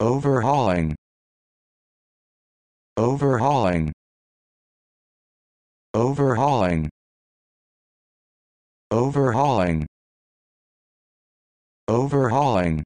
overhauling overhauling overhauling overhauling overhauling